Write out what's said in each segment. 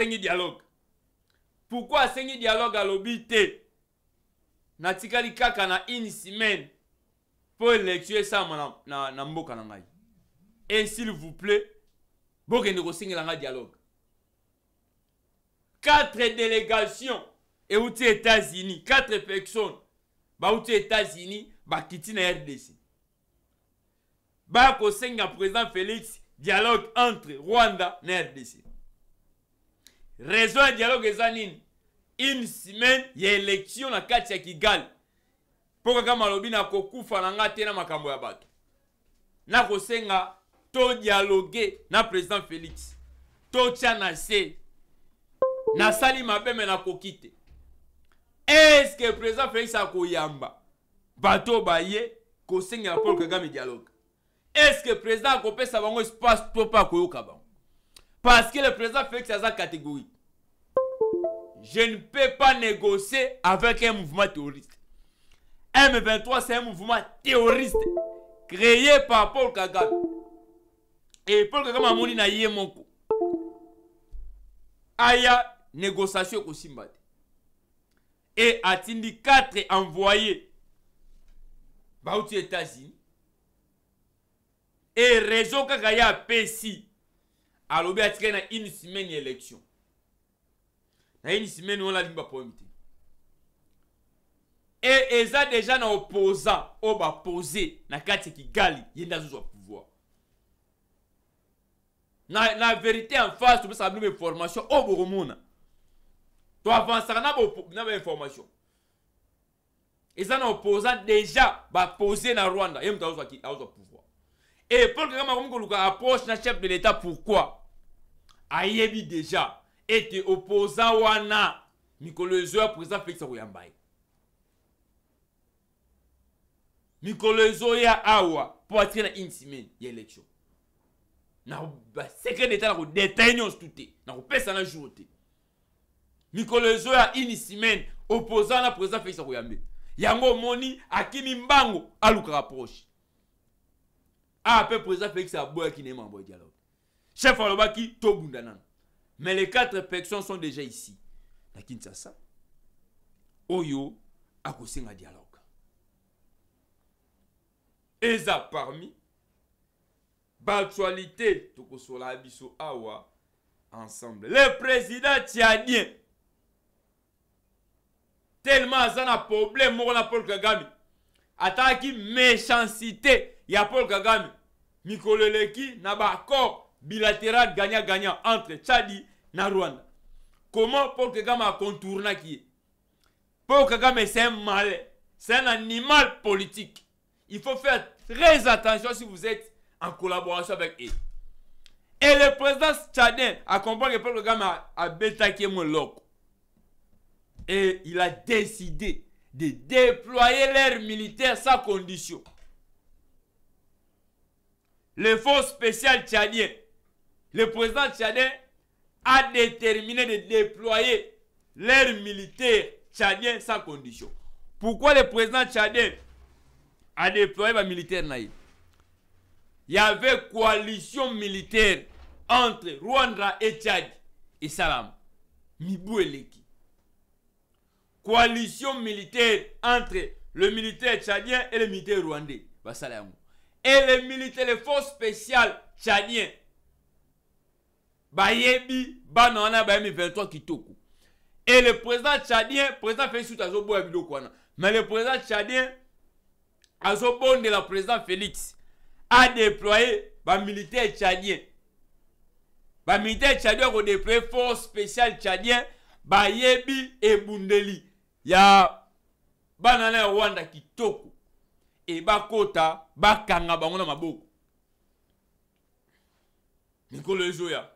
asengi dialogue pourkui asengi dialogue alobi te natikali kaka na une semaine mpo élection esalama na, na, na mboka na ngai e s'il vous plaît bokende kosengela ngai dialogue quatre délégations euti états-unis quatre personnes bauti états-unis bakiti na rdc bakosenga président félix dialogue entre rwanda na rdc raison ya dialogue eza nini une semaine ya élection na kati ya kigali mpo kaka malobi nakokufa na nga te na makambo ya bato nakosenga todialoge na président félix totya na se nasali mabe me nakoki te eske président félix akoyamba bato oyo baye kosengela paul kagame dialoge eske président akopesa bango espace to mpe akoyoka bango Parce que le président fait Félix sa catégorie. Je ne peux pas négocier avec un mouvement terroriste. M23, c'est un mouvement terroriste créé par Paul Kagame. Et Paul Kagame a moni na mon coup. Aya négociation au Simbad. Et atindi quatre envoyés aux États-Unis. Et réseau Kagaya PC. alobi atikai na une semaine ya élection na une semaine wana alingi baproblème te e eza deja na opposant oyo bapose na kati ya kigali ye nde azozwa pouvoir na, na vérité en face topesaka bino bainformation oyo bokomona toavansaka na bainformation eza na opposant deja bapose na rwanda ye moto azozwa pouvoir e paul kagame akomi koluka approche na chef de l'état pourquoi ayebi deja ete opoza wana mikolo ezo ya président félix akoyamba ye mikolo ezoya awa mpo atike na une semaine ya élection na basekre d'état na kodetaye nyonso tu te na kopesa na jour te mikolo ezoya une semaine opoza na président félix akoyambe yango omoni akimi mbango aluka rapproche ape président félix aboyaki na ye mambo ya dialogue Chef Aloubaki, Tobundanan. Mais les quatre personnes sont déjà ici. la Kinshasa. Oyo, Akosenga dialogue. Eza parmi. Batualité, Tokosola Abiso Awa. Ensemble. Le président Tchadien. Tellement, ça n'a problème, on a Paul Kagame. Ataki méchanceté, y a Paul Kagame. Mikoleleki, n'a pas bilatéral gagnant-gagnant entre Tchadi et Rwanda. Comment Paul Kagame a contourné qui Paul Kagame, c'est un mal, c'est un animal politique. Il faut faire très attention si vous êtes en collaboration avec eux. Et le président tchadien a compris que Paul Kagame a, a mon loco. Et il a décidé de déployer l'air militaire sans condition. Le fonds spécial tchadien le président tchadien a déterminé de déployer l'air militaire tchadiens sans condition. Pourquoi le président tchadien a déployé la militaire Il y avait coalition militaire entre Rwanda et Tchad et Salam. Mibou Coalition militaire entre le militaire tchadien et le militaire rwandais. Et les militaires, les forces spéciales tchadiennes bayebi BANANA ba bayembi 23 kitoko et le président tchadien président félix a azoboya biloko mais le président tchadien LA président félix A déployé ba militaire tchadien militaire tchadien déployé force spéciale tchadien bayebi Bundeli. ya y a Et rwanda kitoko ba bakota bakanga bango MA bo. NIKOLO ZOYA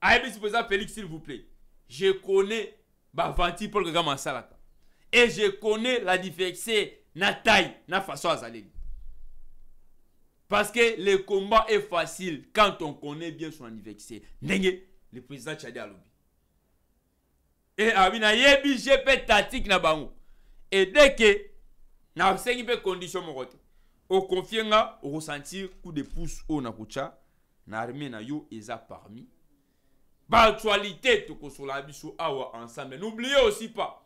Aïe, président Félix, s'il vous plaît. Je connais pour Paul Kagame Salaka. Et je connais la différence, la taille, la façon à Zaleli. Parce que le combat est facile quand on connaît bien son anniversaire. pas, le président Tchadi Alobi. Et Abina ah Yebi, GP tactique na bango. Et dès que, na sengi pe condition mon rote, Au nga, au ressentir coup de pouce au Nakucha, na armée na yo, eza parmi. Actualité, tokosola awa ensemble. N'oubliez aussi pas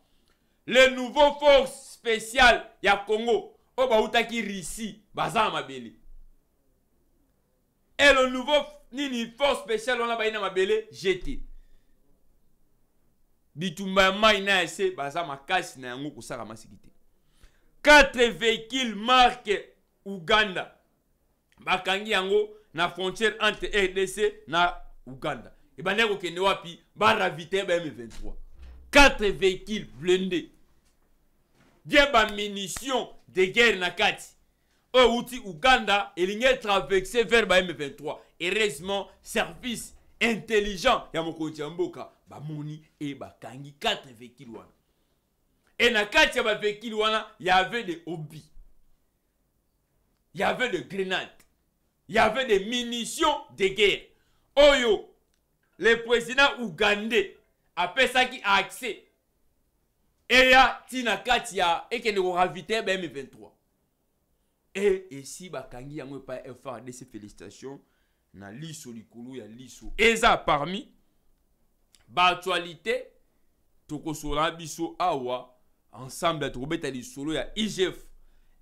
les nouveaux forces spéciales ya Congo. Oba oh, utaki risi baza mabele. Et le nouveau nini force spéciale on a baina mabele GT. Bitumba mai bah, na ese Bazama makasi na yango kosaka masikite. Quatre véhicules marque Uganda. Bakangi yango na frontière entre RDC na Uganda et ben nous avons wapi ba raviter ba M23 quatre véhicules blindés bien ba munitions de guerre nakati. au oyo uti Uganda elingi traverser vers ba M23 heureusement service intelligent ya mokonzi ya moni et e kangi quatre véhicules et wana il y avait des bavéhicule il y avait des grenades, il y avait des munitions de guerre oyo le président qui a accès eya tina kati ya ekende koraviter ba m23 Et ici, bakangi yango epai frdc Félicitations na liso likolo ya liso ça parmi Toko tokosola biso awa ensemble Ali solo ya igf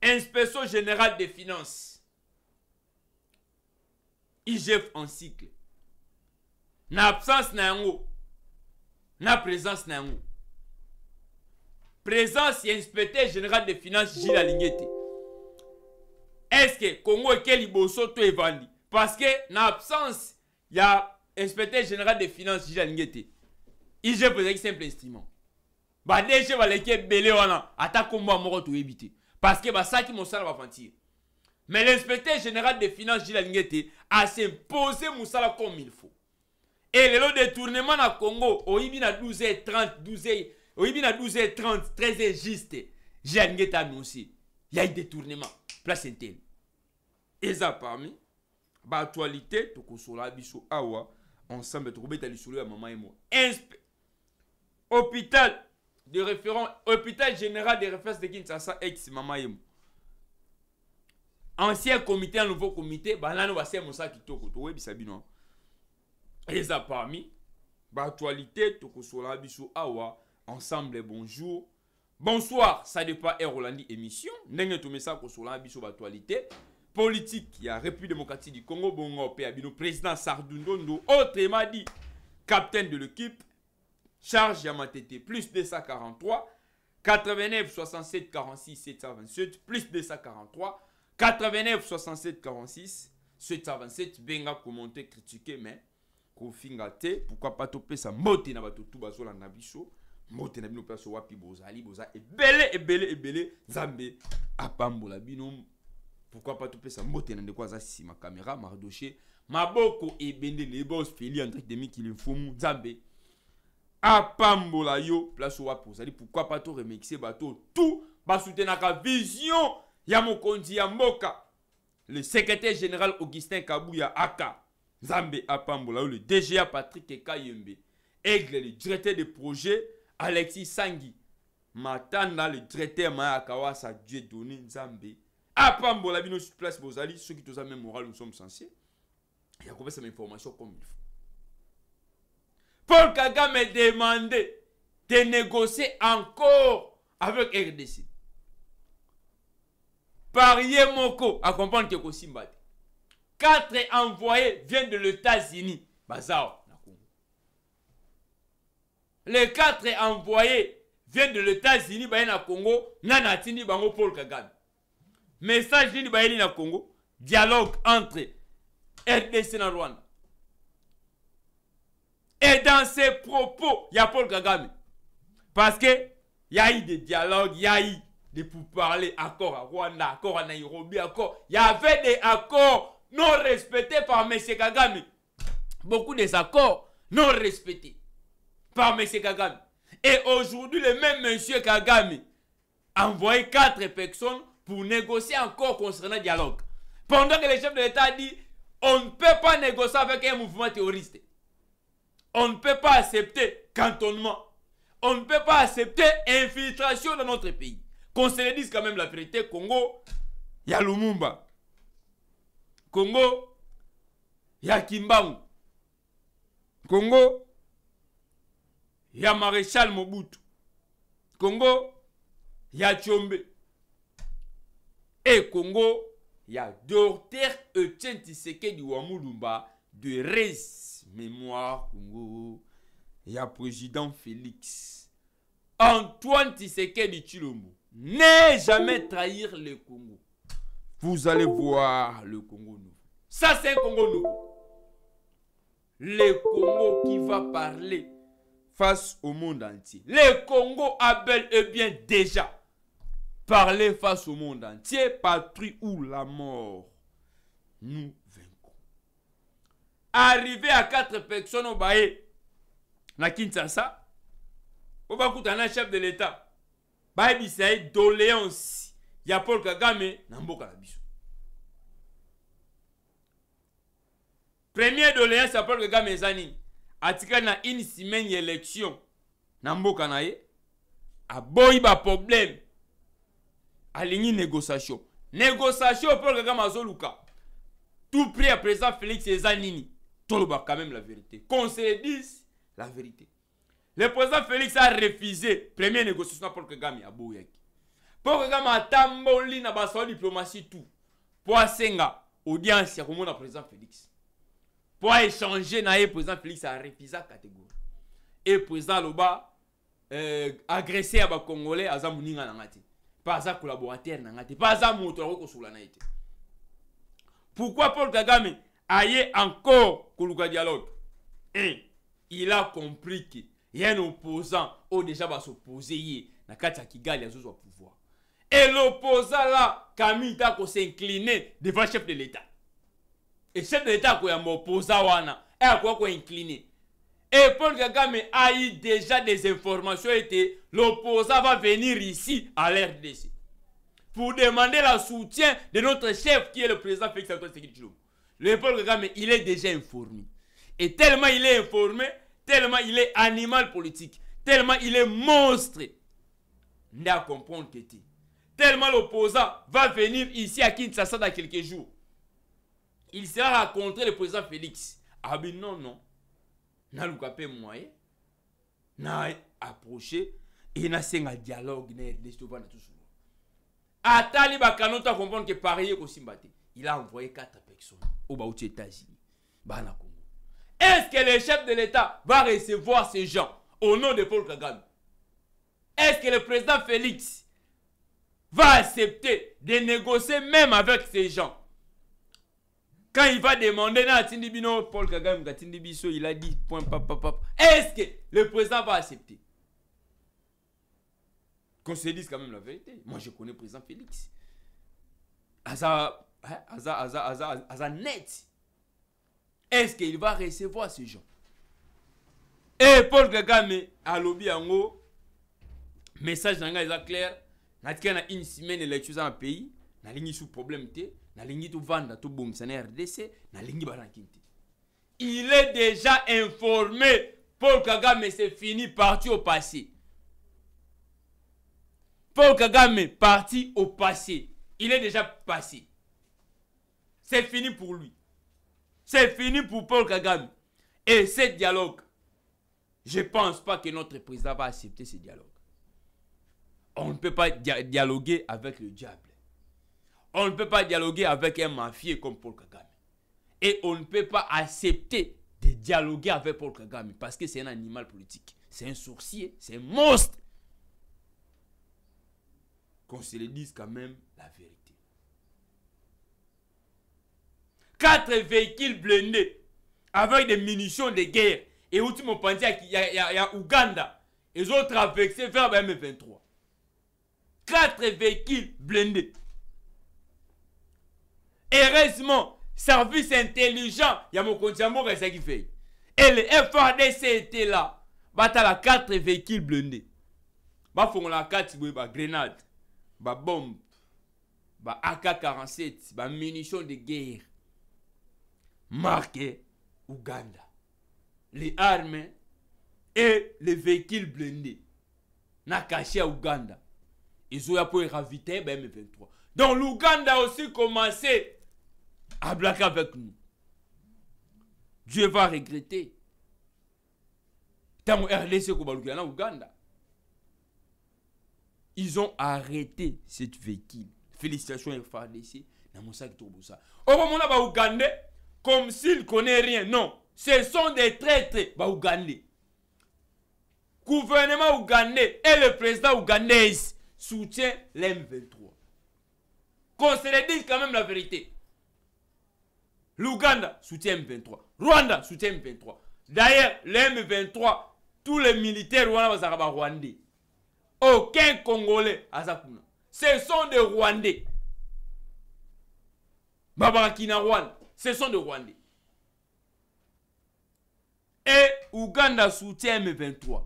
inspection général des finances igf en cycle na absence na yango na présence na yango présence ya inspecteur général de Gilles gile Est-ce que congo eke liboso to evandi parce que na absence a inspecteur général de Gilles gile il te ig un simple instrument badg baleki ebele wana ata kombo ya moko toyebi te parce que ça sala va mentir mais l'inspecteur général de Finances Gilles a a s'imposé Moussala comme il faut et eh, de détournement na congo oyibi na 12h30 12h oyibi na 12h30 13h juste j'ai y a des détournement place intel ça parmi baactualité tokosola biso awa ensemble a lisolo ya mama ye mo hôpital de référence, hôpital général de référence de kinshasa ex maman et ancien comité un nouveau comité bah là mon basia qui kitoko tokoyebisa bisabino. Hein eza parmi baaktualité tokosolola awa ensemble bonjour bonsoir ça dépend air eh, olandi émission ndenge ko sola biso actualité. politique ya république démocratique du congo bongo président sardu autrement dit capitaine de l'équipe charge ya plus 243 89 67 46 727 plus 243 89 67 46 727 benga commenter Critiqué. mais kofinga te pourquoi pas topesa mbote na bato bazola na biso mbote na bino place wapi bozali boza ebele ebele ebele nzambe apambola binou pourquoi pas topesa mbote na ndeko aza ma caméra mardoche maboko ebendeli ebos feli demi de mikili mfumu nzambe apambola yo place wapi ozali pourquoi pas to remixer bato soutenir ka vision ya mokonzi ya mboka le secrétaire général augustin kabuya aka Zambé Apambola, le DGA Patrick Ekayembe, Aigle, le directeur de projet, Alexis Sangui. Matanda, le directeur Mayakawa, Kawasa Dieu donné Nzambe. Apambola, bino sur place, Bozali, ceux qui ont même moral, nous sommes censés. Il y a combien mes informations comme il faut. Paul Kagame demandé de négocier encore avec RDC. Parier Moko à comprendre que Kosimbate. Quatre envoyés viennent de l'États-Unis. Bazao. Les quatre envoyés viennent de l'États-Unis, bah, Congo, nanatini, bango, Paul Kagame. Message ni bah, na Congo, dialogue entre RDC et Rwanda. Et dans ses propos, il y a Paul Kagame. Parce que, y a eu des dialogues, il y a eu des pourparlers, accords à Rwanda, accords à Nairobi, Il y avait des accords non respecté par M. Kagame. Beaucoup des accords non respectés par M. Kagame. Et aujourd'hui, le même M. Kagame a envoyé quatre personnes pour négocier encore concernant le dialogue. Pendant que le chef de l'État dit on ne peut pas négocier avec un mouvement terroriste. On ne peut pas accepter cantonnement. On ne peut pas accepter infiltration dans notre pays. Qu'on se dise quand même la vérité, Congo, Yalumumba. Congo ya Kimbangu, Congo ya Maréchal Mobutu, Congo ya Tchombe et Congo ya Docteur Etienne du Wamulumba de Res Mémoire Congo ya président Félix Antoine du Chilombo. Ne jamais trahir le Congo. Vous allez voir le Congo nouveau. Ça, c'est un Congo nouveau. Le Congo qui va parler face au monde entier. Le Congo a bel et bien déjà parler face au monde entier, patrie ou la mort. Nous vaincrons. Arrivé à quatre personnes au va na Kinshasa, au un chef de l'État, c'est une doléance ya paul kagame na mboka de biso premier doléance ya paul kagame eza na une semaine élection na mboka na ye aboyi problème alingi négociation négociation paul kagame azoluka tout prix à président félix eza le quand même la vérité qu'on se dise la vérité le président félix a refusé premier négociation pour paul kagame Bouyaki mpo ma atamboli na basoa diplomatie tout. Pour senga, audience ya komona président félix Pour échanger na président félix arefisa catégorie Et président aloba euh, agressé à ba Congolais azamuninga na nga pas za collaborateur na nga Pas za aza moto na pourquoi paul kagame aille encore koluka dialogue Et il a compris y a un opposant ou déjà va s'opposer na kati ya kigali au pouvoir et l'opposant là, Camille qu'on s'incliner devant le chef de l'État. Et le chef de l'État, il a wana, quoi incliné. Et Paul Kagame a eu déjà des informations et l'opposant va venir ici à l'RDC pour demander le soutien de notre chef qui est le président Félix Antoine Le Paul Kagame, il est déjà informé. Et tellement il est informé, tellement il est animal politique, tellement il est monstre. a comprendre que tellement l'opposant va venir ici à Kinshasa dans quelques jours. Il sera rencontré le président Félix. Ah ben non, non. N'a loupé moyen. N'a approché. Et n'a un dialogue. N'a pas toujours. Atali Bakano, t'as comprendre que pareil aussi Simbate. Il a envoyé quatre personnes au aux États-Unis. Congo. Est-ce que le chef de l'État va recevoir ces gens au nom de Paul Kagame? Est-ce que le président Félix va accepter de négocier même avec ces gens. Quand il va demander, na Tindibino, Paul Kagame, il a dit, point, Est-ce que le président va accepter Qu'on se dise quand même la vérité. Moi, je connais le président Félix. Aza, hein, aza, net. Est-ce qu'il va recevoir ces gens Et Paul Kagame, à l'objet en haut, message il clair il est déjà informé paul kagame c'est fini parti au passé paul kagame parti au passé il est déjà passé c'est fini pour lui c'est fini pour paul kagame et ce dialogue je pense pas que notre président va accepter ce dialogue on ne peut pas dialoguer avec le diable. On ne peut pas dialoguer avec un mafieux comme Paul Kagame. Et on ne peut pas accepter de dialoguer avec Paul Kagame parce que c'est un animal politique. C'est un sorcier, c'est un monstre. Qu'on se le dise quand même la vérité. Quatre véhicules blindés avec des munitions de guerre. Et où tu me penses qu'il y, a Ouganda. Ils ont traversé vers M23 quatre véhicules blindés. Heureusement, service intelligent, il y a mon c'est qui fait. Et le FADC était là. a quatre véhicules blindés. il font la 4 grenades bah, grenade, bah, bombe, AK47, bah, ba munitions de guerre. Marqué Ouganda. Les armes et les véhicules blindés. Na caché à Ouganda. Ils ont eravite mais m23 donc l'ouganda aussi commencé à blaguer avec nous dieu va regretter uganda ils ont arrêté cette véhicule félicitations frdc Comme s'ils ne connaissent l'Ouganda, comme s'il connaît rien non ce sont des traîtres Le gouvernement ougandais et le président ougandais soutient l'M23. Qu'on se dise quand même la vérité. L'Ouganda soutient M23. Rwanda soutient M23. D'ailleurs, lm 23 tous les militaires rwandais, aucun Congolais à Ce sont des Rwandais. Rwanda, ce sont des Rwandais. Et Ouganda soutient M23.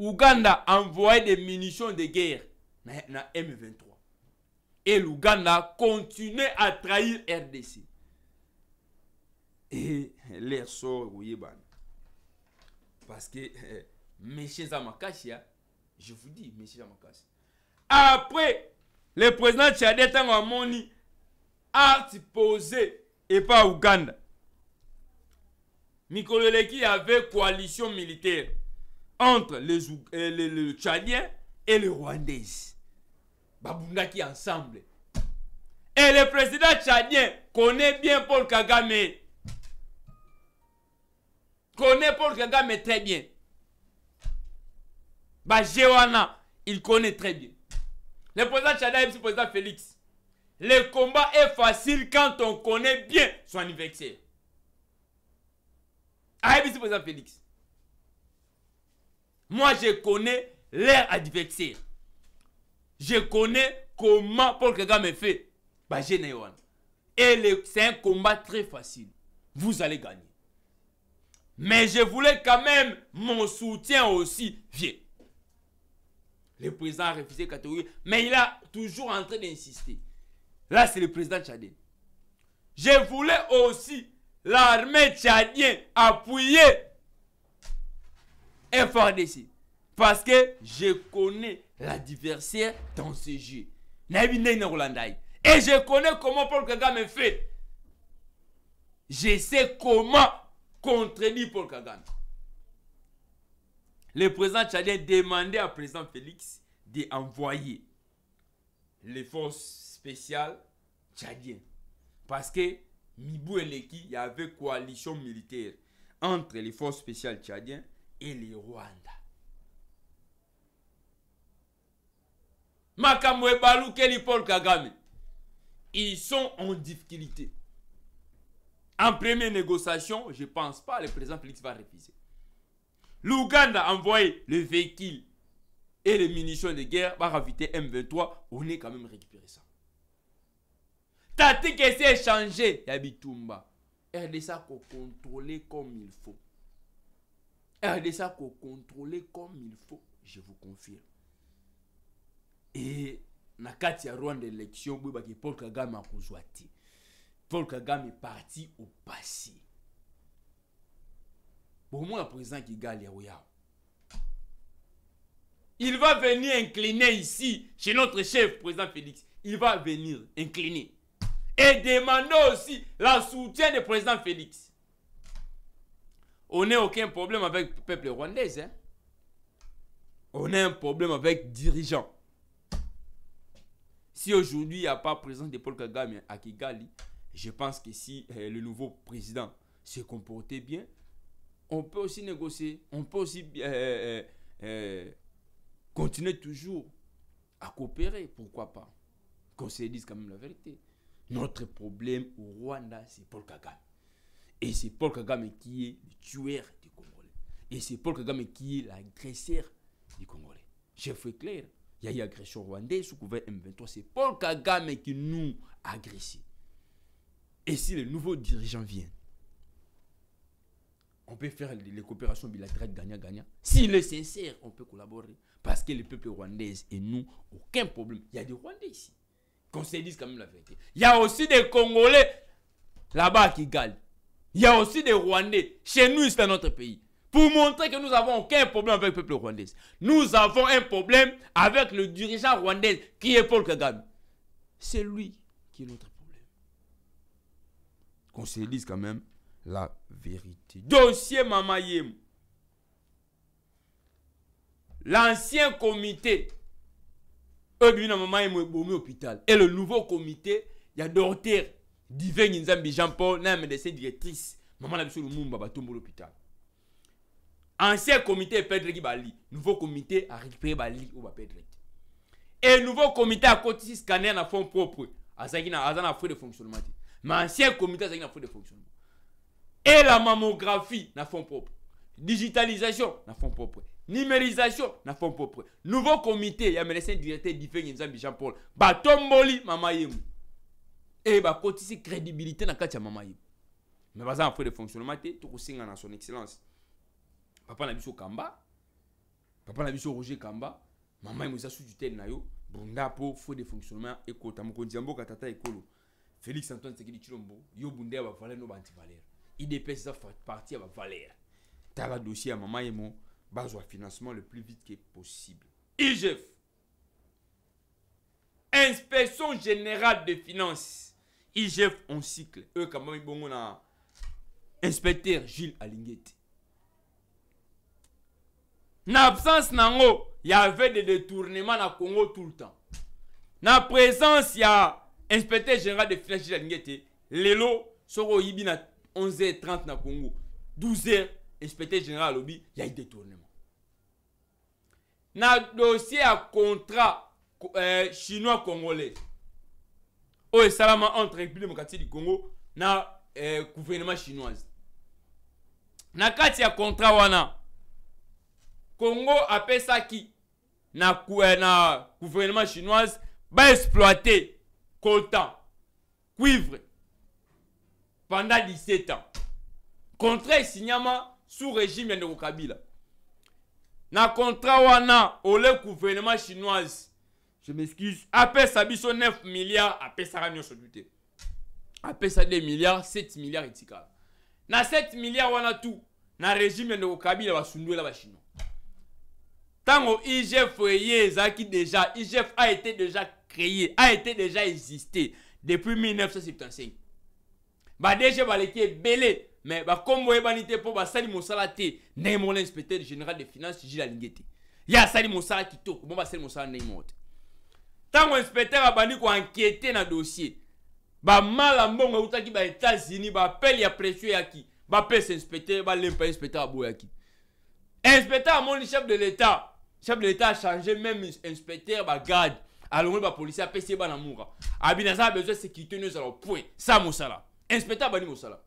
Ouganda envoie des munitions de guerre na M23 et l'Ouganda continue à trahir RDC et les sorts parce que euh, messieurs hein, monsieur je vous dis monsieur Zamakashia après le président Tchadé a posé et pas Ouganda Mikoleleki avait coalition militaire entre les, euh, les Tchadiens et le Rwandais. qui ensemble. Et le président tchadien connaît bien Paul Kagame. Connaît Paul Kagame très bien. Bah, Géwana, il connaît très bien. Le président tchadien et le président Félix. Le combat est facile quand on connaît bien son anniversaire. Ah, et le président Félix. Moi, je connais l'air adversaire. Je connais comment Paul Kagame fait. Bah, Et c'est un combat très facile. Vous allez gagner. Mais je voulais quand même mon soutien aussi. Viens. Le président a refusé catégorie. Mais il a toujours en train d'insister. Là, c'est le président tchadien. Je voulais aussi l'armée tchadienne appuyer FRDC. Parce que je connais l'adversaire dans ce jeu. Et je connais comment Paul Kagame fait. Je sais comment contredire Paul Kagame. Le président tchadien demandait à président Félix d'envoyer les forces spéciales tchadiennes. Parce que Mibou et il y avait coalition militaire entre les forces spéciales tchadiennes et les Rwandais. Makamwe Balou, Paul Kagame. Ils sont en difficulté. En première négociation, je ne pense pas le président Félix va refuser. L'Ouganda a envoyé le véhicule et les munitions de guerre, va raviter M23. On est quand même récupéré ça. Tactique s'est changé Yabitumba. RDSA qu'on contrôler comme il faut. RDSA qu'on contrôler comme il faut. Je vous confirme. Et na kati ya rwanda de l'élection, paul kagame a rejoint paul kagame parti moi, le président kigali ya il va venir incliner ici chez notre chef président félix il va venir incliner et demander aussi la soutien du président félix on n'a aucun problème avec le peuple rwandais hein. on a un problème avec dirigeants si aujourd'hui, il n'y a pas présence de Paul Kagame à Kigali, je pense que si euh, le nouveau président se comportait bien, on peut aussi négocier, on peut aussi euh, euh, continuer toujours à coopérer, pourquoi pas. Qu'on se dise quand même la vérité. Notre problème au Rwanda, c'est Paul Kagame. Et c'est Paul Kagame qui est le tueur du Congolais. Et c'est Paul Kagame qui est l'agresseur du Congolais. Je fais clair. Il y a eu agression rwandaise sous couvert M23. C'est Paul Kagame qui nous a agressé. Et si le nouveau dirigeant vient, on peut faire les coopérations bilatérales gagnant-gagnant. S'il est sincère, on peut collaborer. Parce que le peuple rwandais et nous, aucun problème. Il y a des Rwandais ici. Qu'on se dise quand même la vérité. Il y a aussi des Congolais là-bas qui galent. Il y a aussi des Rwandais. Chez nous, c'est notre pays pour montrer que nous n'avons aucun problème avec le peuple rwandais. Nous avons un problème avec le dirigeant rwandais qui est Paul Kagame. C'est lui qui est notre problème. Qu'on se dise quand même la vérité. Dossier Mamayem. L'ancien comité, Ebina Mamayem est hôpital. Et le nouveau comité, il y a Dorter, Divin Nzambi Jean-Paul, de ses directrice. Maman a à l'hôpital ancien comité va bali nouveau comité a récupéré bali va Pedro. Et nouveau comité a cotisé scanner na fond propre ça qui na frais de fonctionnement mais ancien comité a na de fonctionnement et la mammographie na fond propre digitalisation na fond propre numérisation na fond propre nouveau comité un médecin directeur difengi nzambi jean paul batomboli mama et bah bakotisi crédibilité na kati de mama yemu mais bah, ça a frais de fonctionnement tout aussi na son excellence papa na biso kamba papa na biso roger kamba mama sous du sututele na yo bunda pour faux de fonctionnement ekota mokonzi ya mboka katata ekolo félix antoine sekedi chilombo yo valer nos bantivaler. no dépense sa partie à ya T'as le dossier à Maman mama emo bazwa financement le plus vite que possible igef inspection générale de finances. igef en cycle eux comme bon na inspecteur gilles Alinguette dans absence il y avait des détournements dans le Congo tout le temps na présence y il a inspecteur général de finances la te lelo lots yibi na 11h30 le Congo 12h inspecteur général y des détournements. détournement le dossier à contrat euh, chinois congolais un contrat entre république démocratique du congo na euh, gouvernement il na a un contrat wana Congo apesa qui na eh, na gouvernement chinois, ba exploiter coton, cuivre pendant 17 ans. Contrat signama sous régime de Kabila. Na contrat wana le gouvernement chinois, je m'excuse apesa biso 9 milliards apesa nyonso dute. 2 milliards 7 milliards etc. Na 7 milliards wana tout na régime de Kabila ba sunduela ba chinois. Tant IGF qui déjà, IGF a été déjà créé, a été déjà existé depuis 1975. Bah déjà balé belé, mais bah comme vous avez pour bah sali mosala té, némo inspecteur général des finances Gilles Alingete. Ya sali mosala qui toque, bon bah sali mosala n'aimot. Tant inspecteur a bani ko enquêter dans dossier. Ba mal en outa qui bah États-Unis bah appel ya précieux ya qui, bah pèse inspecteur, ba l'inspecteur inspecteur à qui Inspecteur à mon chef de l'État chef de l'État a changé, même inspecteur, bah, garde, à bah, policier, a PC, bah, l'amour. Abinaza a besoin de sécurité, nous allons point. Ça, Moussala. Inspecteur, bah, Moussala.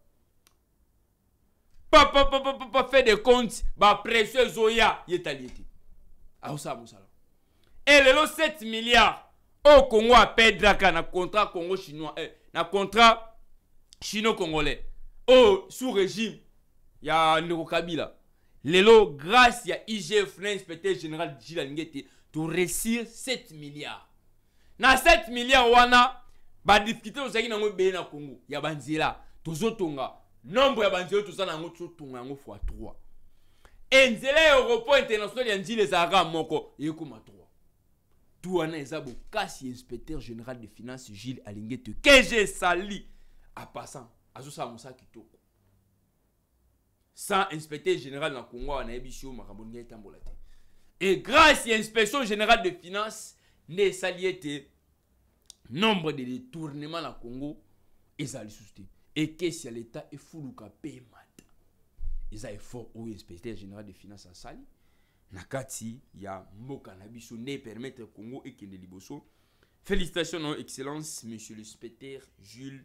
Papa, papa, fait des comptes, bah, précieux Zoya, il est allié. Ah, ça, Moussala. Et les 7 milliards au oh, Congo à dans un contrat Congo chinois, eh, contrat chino-congolais. Au oh, sous-régime, il y a Ndoko Kabila lelo grâce ya igf na inspecteur général tu toresir 7 milliards. na 7 milliards, wana badifficulté tozalaki nango ebele na congo ya banzela tozotonga nombre ya banzela toza nango tozotonga yango fois 3 enzela ya aéroport international ya njila ezalaka moko ekoma 3 tu wana eza bokasi inspecteur général de finances, gilles alingete a je esali apassant azosala mosala kitoko sans inspecteur général na kongo awa nayebi so makambo ndenge etambola te e grâce ya inspection générale de finance nde esali ete nombre de détournement na congo eza lisusu te ekesi ya leta efuluka mpe mata eza effort oyo inspecteur général de finance asali na kati ya mboka na biso nde epermettre congo ekende liboso félicitation na yo excellence monsieur le specteur jules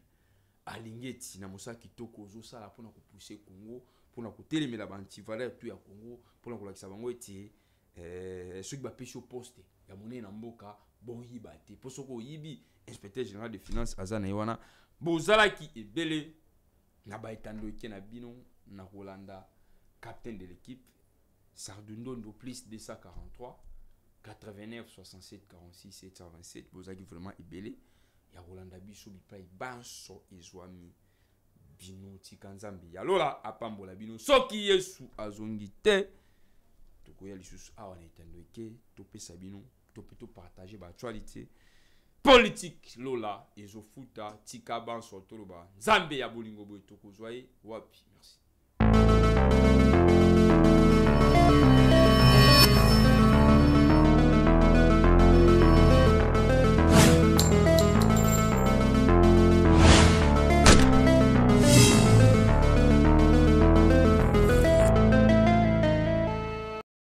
alingeti na mosala kitoko ozosala mpona kopousse congo mpona kotelemela baantivaleur tu ya congo mpona kolakisa bango ete eh, soki bapesi yo poste ya monene na mboka boyiba te mpo soki oyibi inspecteur général de finance aza na ye wana bozalaki ebele na baetando eke na bino na kolanda capitaine de l'équipe sardundondo plus 243 89 67 46 727 bozalaki vraiment ebele ya kolanda biso bipai banso ezwami bino tika nzambe yalola apambola bino soki yesu azongi te tokoya lisusu awa na etando eke topesa bino to mpe topartage baactualité politike lola ezofuta tika banso toloba nzambe ya bolingo boye tokozwa ye wapi merci